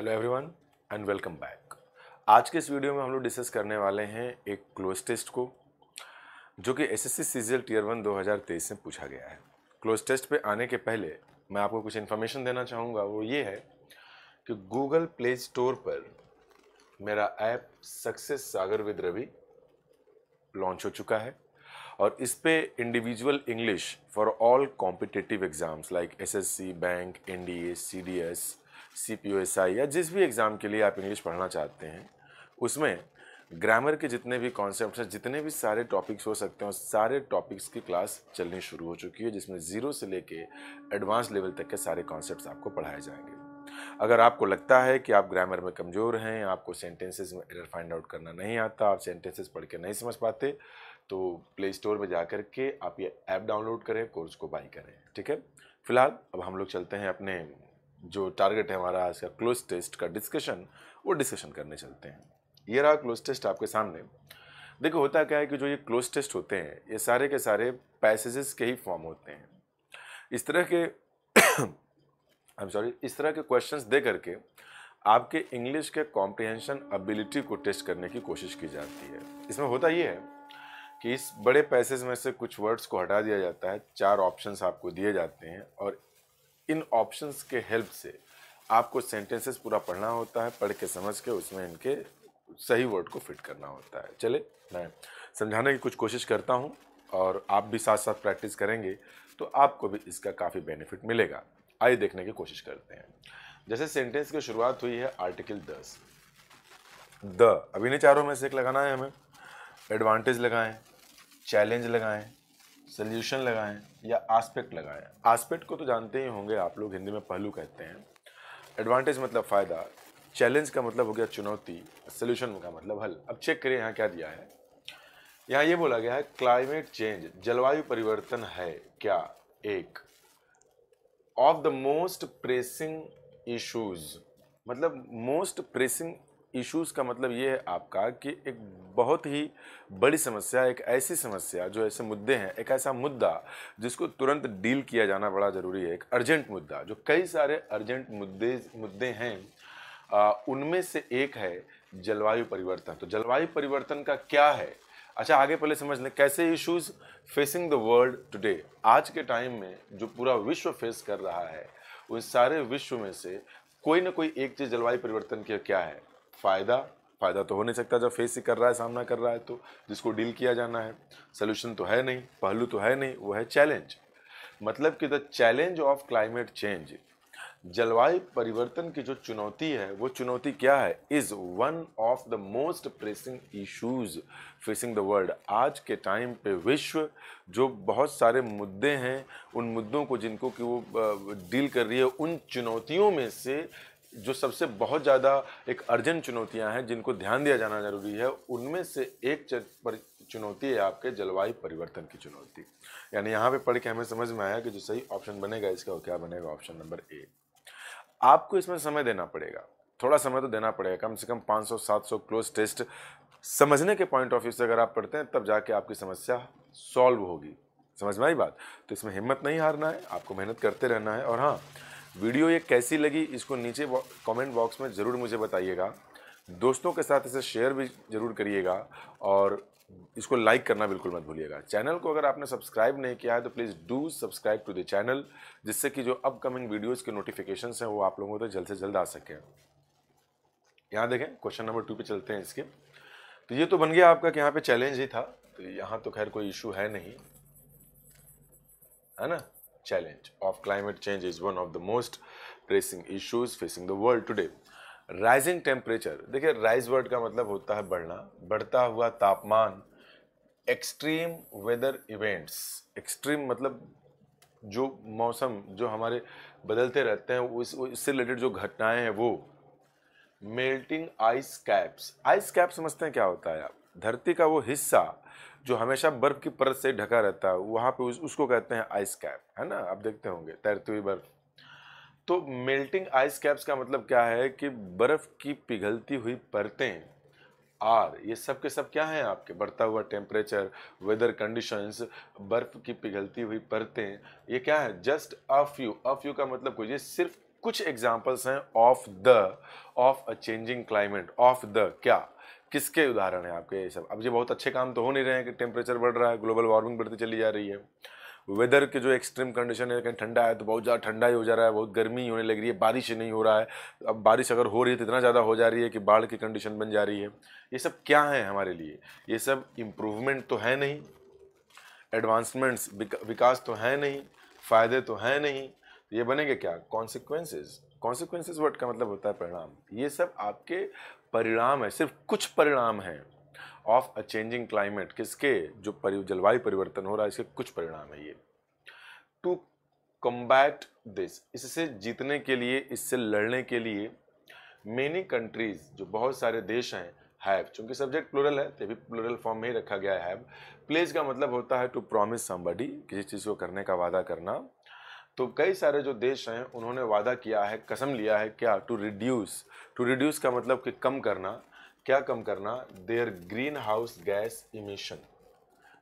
Hello everyone and welcome back आज के इस वीडियो में हम लोग डिस्कस करने वाले हैं एक क्लोज टेस्ट को जो कि S S CGL tier one 2023 में पूछा गया है क्लोज टेस्ट पे आने के पहले मैं आपको कुछ इन्फॉर्मेशन देना चाहूँगा वो ये है कि गूगल प्ले स्टोर पर मेरा app success Sagar with Ravi launch हो चुका है और इस पर individual English for all competitive exams like SSC bank NDA CDS D C P O S I या जिस भी एग्ज़ाम के लिए आप इंग्लिश पढ़ना चाहते हैं उसमें ग्रामर के जितने भी कॉन्सेप्ट हैं जितने भी सारे टॉपिक्स हो सकते हैं सारे टॉपिक्स की क्लास चलनी शुरू हो चुकी है जिसमें ज़ीरो से लेके एडवांस लेवल तक के सारे कॉन्सेप्ट आपको पढ़ाए जाएंगे अगर आपको लगता है कि आप ग्रामर में कमज़ोर हैं आपको सेंटेंसेस में एरर फाइंड आउट करना नहीं आता आप सेंटेंसेस पढ़ के नहीं समझ पाते तो प्ले स्टोर में जा कर के आप ये ऐप डाउनलोड करें कोर्स को बाई करें ठीक है फिलहाल अब हम लोग चलते हैं अपने जो टारगेट है हमारा आज का क्लोज टेस्ट का डिस्कशन वो डिस्कशन करने चलते हैं ये रहा क्लोज टेस्ट आपके सामने देखो होता क्या है कि जो ये क्लोज टेस्ट होते हैं ये सारे के सारे पैसेजेस के ही फॉर्म होते हैं इस तरह के आई एम सॉरी इस तरह के क्वेश्चंस दे करके आपके इंग्लिश के कॉम्प्रिहेंशन एबिलिटी को टेस्ट करने की कोशिश की जाती है इसमें होता ये है कि इस बड़े पैसेज में से कुछ वर्ड्स को हटा दिया जाता है चार ऑप्शंस आपको दिए जाते हैं और इन ऑप्शंस के हेल्प से आपको सेंटेंसेस पूरा पढ़ना होता है पढ़ के समझ के उसमें इनके सही वर्ड को फिट करना होता है चले मैं समझाने की कुछ कोशिश करता हूँ और आप भी साथ साथ प्रैक्टिस करेंगे तो आपको भी इसका काफ़ी बेनिफिट मिलेगा आइए देखने की कोशिश करते हैं जैसे सेंटेंस की शुरुआत हुई है आर्टिकल दस द अभी ने चारों में से एक लगाना है हमें एडवांटेज लगाएं चैलेंज लगाएं सोल्यूशन लगाएं या आस्पेक्ट लगाएं आस्पेक्ट को तो जानते ही होंगे आप लोग हिंदी में पहलू कहते हैं एडवांटेज मतलब फ़ायदा चैलेंज का मतलब हो गया चुनौती सोल्यूशन का मतलब हल अब चेक करें यहाँ क्या दिया है यहाँ ये बोला गया है क्लाइमेट चेंज जलवायु परिवर्तन है क्या एक of the most pressing issues मतलब मोस्ट प्रेसिंग इश्यूज़ का मतलब ये है आपका कि एक बहुत ही बड़ी समस्या एक ऐसी समस्या जो ऐसे मुद्दे हैं एक ऐसा मुद्दा जिसको तुरंत डील किया जाना बड़ा ज़रूरी है एक अर्जेंट मुद्दा जो कई सारे अर्जेंट मुद्दे मुद्दे हैं उनमें से एक है जलवायु परिवर्तन तो जलवायु परिवर्तन का क्या है अच्छा आगे पहले समझ लें कैसे issues facing the world today आज के टाइम में जो पूरा विश्व फेस कर रहा है उन सारे विश्व में से कोई ना कोई एक चीज़ जलवायु परिवर्तन की क्या है फ़ायदा फ़ायदा तो हो नहीं सकता जब फेस कर रहा है सामना कर रहा है तो जिसको डील किया जाना है सोल्यूशन तो है नहीं पहलू तो है नहीं वो है चैलेंज मतलब कि the challenge of climate change जलवायु परिवर्तन की जो चुनौती है वो चुनौती क्या है is one of the most pressing issues facing the world आज के टाइम पे विश्व जो बहुत सारे मुद्दे हैं उन मुद्दों को जिनको कि वो डील कर रही है उन चुनौतियों में से जो सबसे बहुत ज़्यादा एक अर्जेंट चुनौतियां हैं जिनको ध्यान दिया जाना जरूरी है उनमें से एक चुनौती है आपके जलवायु परिवर्तन की चुनौती यानी यहाँ पे पढ़ के हमें समझ में आया कि जो सही ऑप्शन बनेगा इसका क्या बनेगा ऑप्शन नंबर ए आपको इसमें समय देना पड़ेगा थोड़ा समय तो देना पड़ेगा कम से कम 500-700 क्लोज टेस्ट समझने के पॉइंट ऑफ व्यू से अगर आप पढ़ते हैं तब जाके आपकी समस्या सॉल्व होगी समझ में आई बात तो इसमें हिम्मत नहीं हारना है आपको मेहनत करते रहना है और हाँ वीडियो ये कैसी लगी इसको नीचे कमेंट बॉक्स में ज़रूर मुझे बताइएगा दोस्तों के साथ इसे शेयर भी ज़रूर करिएगा और इसको लाइक करना बिल्कुल मत भूलिएगा चैनल को अगर आपने सब्सक्राइब नहीं किया है तो please do subscribe to the channel जिससे कि जो अपकमिंग वीडियोज़ के नोटिफिकेशन हैं वो आप लोगों तक तो जल्द से जल्द आ सकें यहाँ देखें क्वेश्चन नंबर टू पर चलते हैं इसके तो ये तो बन गया आपका कि यहाँ पर चैलेंज ही था तो यहाँ तो खैर कोई इशू है नहीं है ना challenge of climate change is one of the most pressing issues facing the world today. Rising temperature देखिए राइज word का मतलब होता है बढ़ना बढ़ता हुआ तापमान extreme वेदर इवेंट्स एक्सट्रीम मतलब जो मौसम जो हमारे बदलते रहते हैं उस उससे रिलेटेड जो घटनाएं हैं वो melting ice caps ice cap समझते हैं क्या होता है आप धरती का वो हिस्सा जो हमेशा बर्फ़ की परत से ढका रहता है वहाँ पे उस, उसको कहते हैं आइस कैप है ना आप देखते होंगे तैरती हुई बर्फ़ तो मेल्टिंग आइस कैप्स का मतलब क्या है कि बर्फ़ की पिघलती हुई परतें आर ये सब के सब क्या हैं आपके बढ़ता हुआ टेम्परेचर वेदर कंडीशंस बर्फ़ की पिघलती हुई परतें ये क्या है just a few a few का मतलब कुछ ये सिर्फ कुछ एग्जाम्पल्स हैं of the of a changing climate of the क्या किसके उदाहरण हैं आपके ये सब अब ये बहुत अच्छे काम तो हो नहीं रहे हैं कि टेम्परेचर बढ़ रहा है ग्लोबल वार्मिंग बढ़ती चली जा रही है वेदर के जो एक्सट्रीम कंडीशन है कहीं ठंडा है तो बहुत ज़्यादा ठंडा ही हो जा रहा है बहुत गर्मी होने लग रही है बारिश नहीं हो रहा है अब बारिश अगर हो रही है तो इतना ज़्यादा हो जा रही है कि बाढ़ की कंडीशन बन जा रही है ये सब क्या है हमारे लिए ये सब इम्प्रूवमेंट तो है नहीं एडवांसमेंट्स विकास तो है नहीं फ़ायदे तो हैं नहीं ये बनेंगे क्या कॉन्सिक्वेंसेज कॉन्सिक्वेंसेज वर्ड का मतलब होता है परिणाम ये सब आपके परिणाम है सिर्फ कुछ परिणाम हैं ऑफ अ चेंजिंग क्लाइमेट किसके जो परि जलवायु परिवर्तन हो रहा है इसके कुछ परिणाम है ये टू कम्बैट दिस इससे जीतने के लिए इससे लड़ने के लिए मेनी कंट्रीज़ जो बहुत सारे देश हैं हैव चूंकि सब्जेक्ट प्लूरल है तो भी प्लूरल फॉर्म में ही रखा गया है हैव प्लेज का मतलब होता है टू प्रॉमिस समबडी किसी चीज़ को करने का वादा करना तो कई सारे जो देश हैं उन्होंने वादा किया है कसम लिया है क्या टू रिड्यूस टू रिड्यूस का मतलब कि कम करना क्या कम करना there greenhouse gas emission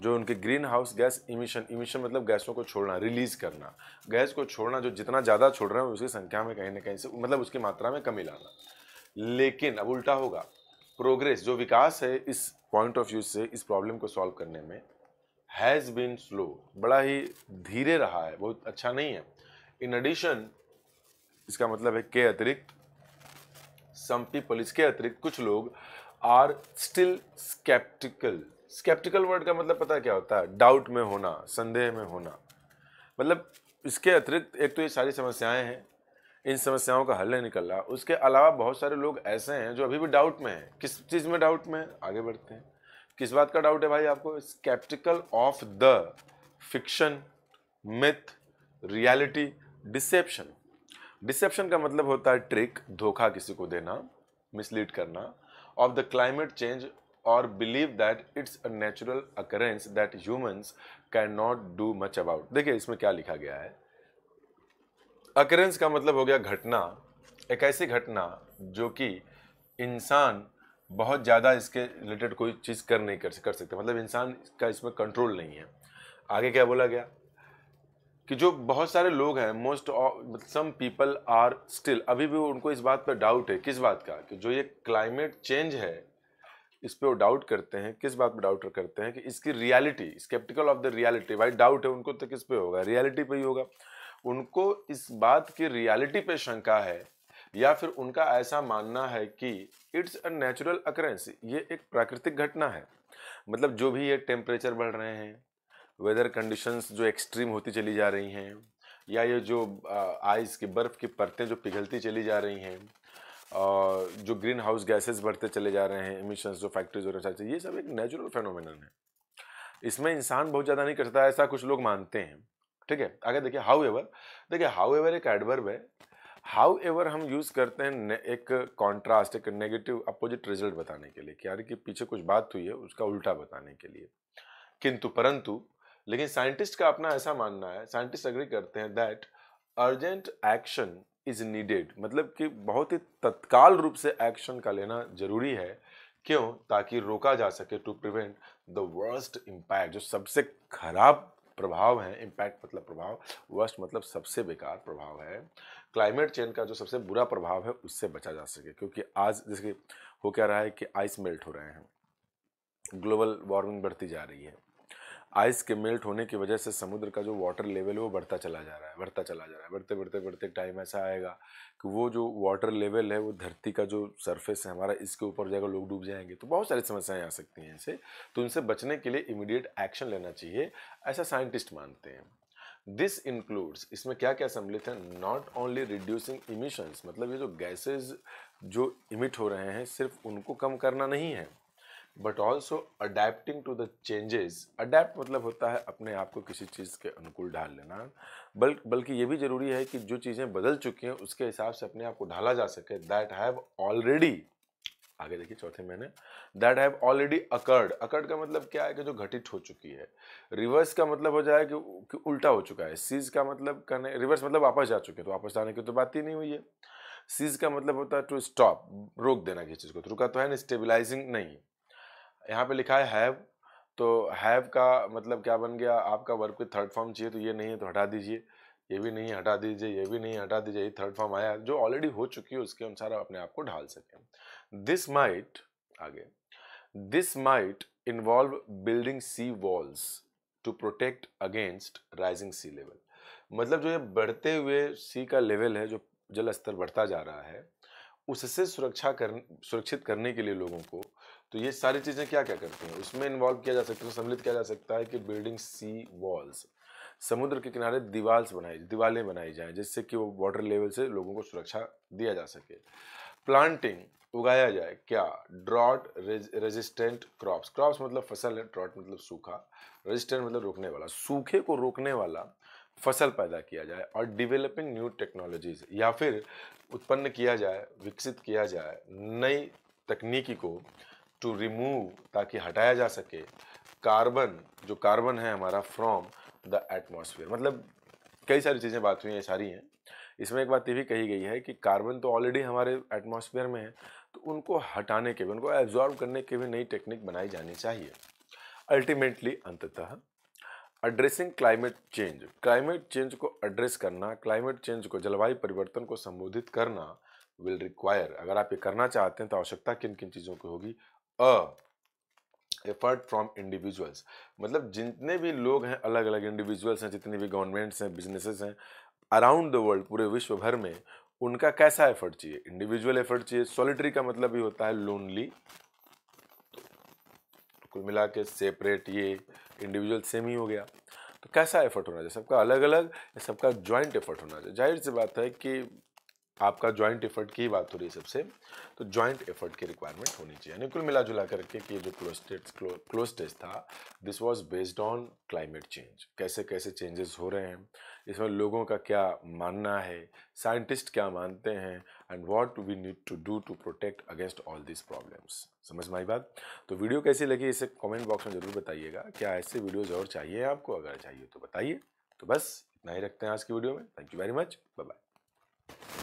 जो उनके greenhouse gas emission emission मतलब गैसों को छोड़ना रिलीज़ करना गैस को छोड़ना जो जितना ज़्यादा छोड़ रहे हैं उसकी संख्या में कहीं ना कहीं से मतलब उसकी मात्रा में कमी लाना लेकिन अब उल्टा होगा प्रोग्रेस जो विकास है इस पॉइंट ऑफ व्यू से इस प्रॉब्लम को सॉल्व करने में हैज़ बीन स्लो बड़ा ही धीरे रहा है बहुत अच्छा नहीं है इन एडिशन इसका मतलब है के अतिरिक्त सम पीपल इसके अतिरिक्त कुछ लोग are still sceptical sceptical word का मतलब पता क्या होता है डाउट में होना संदेह में होना मतलब इसके अतिरिक्त एक तो ये सारी समस्याएं हैं इन समस्याओं का हल नहीं निकल रहा उसके अलावा बहुत सारे लोग ऐसे हैं जो अभी भी डाउट में हैं किस चीज़ में डाउट में आगे बढ़ते हैं किस बात का डाउट है भाई आपको sceptical of the fiction myth reality deception deception का मतलब होता है ट्रिक धोखा किसी को देना मिसलीड करना ऑफ द क्लाइमेट चेंज और believe that it's a natural occurrence that humans can not do much about देखिए इसमें क्या लिखा गया है अकरेंस का मतलब हो गया घटना एक ऐसी घटना जो कि इंसान बहुत ज़्यादा इसके रिलेटेड कोई चीज़ कर नहीं कर कर सकते मतलब इंसान का इसमें कंट्रोल नहीं है आगे क्या बोला गया कि जो बहुत सारे लोग हैं most of some people are still अभी भी उनको इस बात पर डाउट है किस बात का कि जो ये क्लाइमेट चेंज है इस पर वो डाउट करते हैं किस बात पर डाउट करते हैं कि इसकी reality sceptical of the reality भाई डाउट है उनको तो किस पे होगा रियलिटी पे ही होगा उनको इस बात की रियलिटी पे शंका है या फिर उनका ऐसा मानना है कि इट्स अ नेचुरल अकरेंस ये एक प्राकृतिक घटना है मतलब जो भी ये टेम्परेचर बढ़ रहे हैं वेदर कंडीशंस जो एक्सट्रीम होती चली जा रही हैं या ये जो आइस की बर्फ़ की परतें जो पिघलती चली जा रही हैं और जो ग्रीन हाउस गैसेस बढ़ते चले जा रहे हैं इमिशंस जो फैक्ट्रीज और चलते ये सब एक नेचुरल फेनोमिन है इसमें इंसान बहुत ज़्यादा नहीं करता ऐसा कुछ लोग मानते हैं ठीक है आगे देखिए हाउ एवर देखिए हाउ एवर एक एडवर्ब है हाउ एवर हम यूज़ करते हैं एक कॉन्ट्रास्ट एक नेगेटिव अपोजिट रिजल्ट बताने के लिए यानी कि पीछे कुछ बात हुई है उसका उल्टा बताने के लिए किंतु परंतु लेकिन साइंटिस्ट का अपना ऐसा मानना है साइंटिस्ट अग्री करते हैं that urgent action is needed मतलब कि बहुत ही तत्काल रूप से एक्शन का लेना जरूरी है क्यों ताकि रोका जा सके to prevent the worst impact जो सबसे खराब प्रभाव है इम्पैक्ट मतलब प्रभाव वर्स्ट मतलब सबसे बेकार प्रभाव है क्लाइमेट चेंज का जो सबसे बुरा प्रभाव है उससे बचा जा सके क्योंकि आज जैसे हो क्या रहा है कि आइस मेल्ट हो रहे हैं ग्लोबल वार्मिंग बढ़ती जा रही है आइस के मेल्ट होने की वजह से समुद्र का जो वाटर लेवल है वो बढ़ता चला जा रहा है बढ़ता चला जा रहा है बढ़ते बढ़ते बढ़ते टाइम ऐसा आएगा कि वो जो वाटर लेवल है वो धरती का जो सरफेस है हमारा इसके ऊपर जाएगा लोग डूब जाएंगे तो बहुत सारी समस्याएं आ सकती हैं इनसे तो इनसे बचने के लिए इमीडिएट एक्शन लेना चाहिए ऐसा साइंटिस्ट मानते हैं दिस इंक्लूड्स इसमें क्या क्या सम्मिलित है नॉट ओनली रिड्यूसिंग इमिशंस मतलब ये जो गैसेज जो इमिट हो रहे हैं सिर्फ उनको कम करना नहीं है but also adapting to the changes adapt मतलब होता है अपने आप को किसी चीज़ के अनुकूल ढाल लेना बल बल्कि ये भी ज़रूरी है कि जो चीज़ें बदल चुकी हैं उसके हिसाब से अपने आप को ढाला जा सके दैट हैव ऑलरेडी आगे देखिए चौथे महीने that have already occurred occurred का मतलब क्या है कि जो घटित हो चुकी है रिवर्स का मतलब हो जाए कि, कि उल्टा हो चुका है सीज का मतलब कहने रिवर्स मतलब वापस जा चुके हैं तो वापस जाने की तो बात ही नहीं हुई है सीज का मतलब होता है टू स्टॉप रोक देना किसी चीज़ को तो रुका तो है ना स्टेबिलाइजिंग नहीं यहाँ पे लिखा है हैव तो हैव का मतलब क्या बन गया आपका वर्ब के थर्ड फॉर्म चाहिए तो ये नहीं है तो हटा दीजिए ये भी नहीं हटा दीजिए ये भी नहीं हटा दीजिए ये थर्ड फॉर्म आया जो ऑलरेडी हो चुकी है उसके अनुसार आप अपने आप को ढाल सकें This might, आगे, this might involve building sea walls to protect against rising sea level. मतलब जो ये बढ़ते हुए सी का लेवल है जो जल स्तर बढ़ता जा रहा है उससे सुरक्षा कर सुरक्षित करने के लिए लोगों को तो ये सारी चीज़ें क्या क्या करती हैं उसमें इन्वॉल्व किया जा सकता है सम्मिलित किया जा सकता है कि बिल्डिंग सी वॉल्स समुद्र के किनारे दीवाल्स बनाई दीवालें बनाई जाएं जिससे कि वो वाटर लेवल से लोगों को सुरक्षा दिया जा सके प्लांटिंग उगाया जाए क्या ड्रॉट रेजिस्टेंट क्रॉप्स क्रॉप्स मतलब फसल है ड्रॉट मतलब सूखा रेजिस्टेंट मतलब रोकने वाला सूखे को रोकने वाला फसल पैदा किया जाए और डिवेलपिंग न्यू टेक्नोलॉजीज या फिर उत्पन्न किया जाए विकसित किया जाए नई तकनीकी को टू रिमूव ताकि हटाया जा सके कार्बन जो कार्बन है हमारा फ्रॉम द एटमोसफियर मतलब कई सारी चीज़ें बात हुई हैं सारी हैं इसमें एक बात ये भी कही गई है कि कार्बन तो ऑलरेडी हमारे एटमॉस्फेयर में है तो उनको हटाने के भी उनको एब्जॉर्व करने के भी नई टेक्निक बनाई जानी चाहिए अल्टीमेटली अंततः addressing climate change climate change को एड्रेस करना क्लाइमेट चेंज को जलवायु परिवर्तन को संबोधित करना विल रिक्वायर अगर आप ये करना चाहते हैं तो आवश्यकता किन किन चीज़ों की होगी अ एफर्ट फ्रॉम इंडिविजुअल्स मतलब जितने भी लोग हैं अलग अलग इंडिविजुअल्स हैं जितने भी गवर्नमेंट्स हैं बिजनेसेस हैं अराउंड द वर्ल्ड पूरे विश्व भर में उनका कैसा एफर्ट चाहिए इंडिविजुअल एफर्ट चाहिए सॉलिटरी का मतलब भी होता है लोनली तो कुल मिला के सेपरेट ये इंडिविजुअल सेम ही हो गया तो कैसा एफर्ट होना चाहिए सबका अलग अलग सबका ज्वाइंट एफर्ट होना चाहिए जाहिर सी बात है कि आपका ज्वाइंट एफर्ट की बात हो रही है सबसे तो ज्वाइंट एफर्ट की रिक्वायरमेंट होनी चाहिए यानी कुल मिला जुला करके कि जो क्लोज टेस्ट क्लोज टेस्ट था this was based on climate change कैसे कैसे चेंजेस हो रहे हैं इसमें लोगों का क्या मानना है साइंटिस्ट क्या मानते हैं and what we need to do to protect against all this problems समझ में आई बात तो वीडियो कैसी लगी इसे कॉमेंट बॉक्स में ज़रूर बताइएगा क्या ऐसे वीडियोज़ और चाहिए आपको अगर चाहिए तो बताइए तो बस इतना ही रखते हैं आज की वीडियो में thank you very much bye bye